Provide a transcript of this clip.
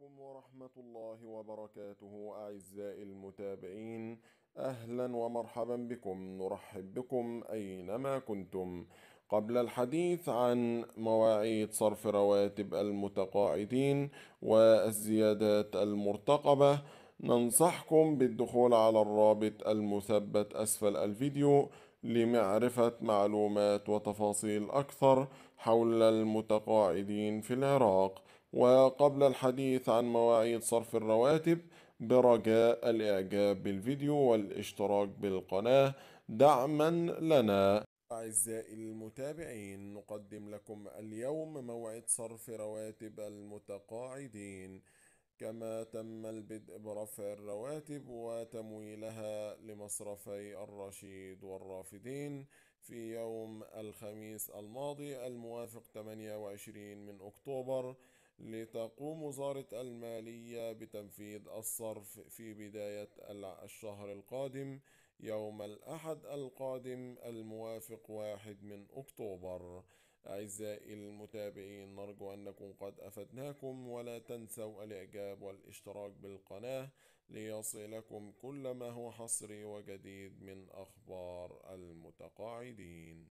عليكم ورحمة الله وبركاته أعزائي المتابعين أهلا ومرحبا بكم نرحب بكم أينما كنتم قبل الحديث عن مواعيد صرف رواتب المتقاعدين والزيادات المرتقبة ننصحكم بالدخول على الرابط المثبت أسفل الفيديو لمعرفة معلومات وتفاصيل أكثر حول المتقاعدين في العراق وقبل الحديث عن مواعيد صرف الرواتب برجاء الإعجاب بالفيديو والاشتراك بالقناة دعما لنا أعزائي المتابعين نقدم لكم اليوم موعد صرف رواتب المتقاعدين كما تم البدء برفع الرواتب وتمويلها لمصرفي الرشيد والرافدين في يوم الخميس الماضي الموافق 28 من أكتوبر لتقوم وزارة المالية بتنفيذ الصرف في بداية الشهر القادم يوم الأحد القادم الموافق واحد من أكتوبر أعزائي المتابعين نرجو أنكم قد أفدناكم ولا تنسوا الإعجاب والاشتراك بالقناة ليصلكم كل ما هو حصري وجديد من أخبار المتقاعدين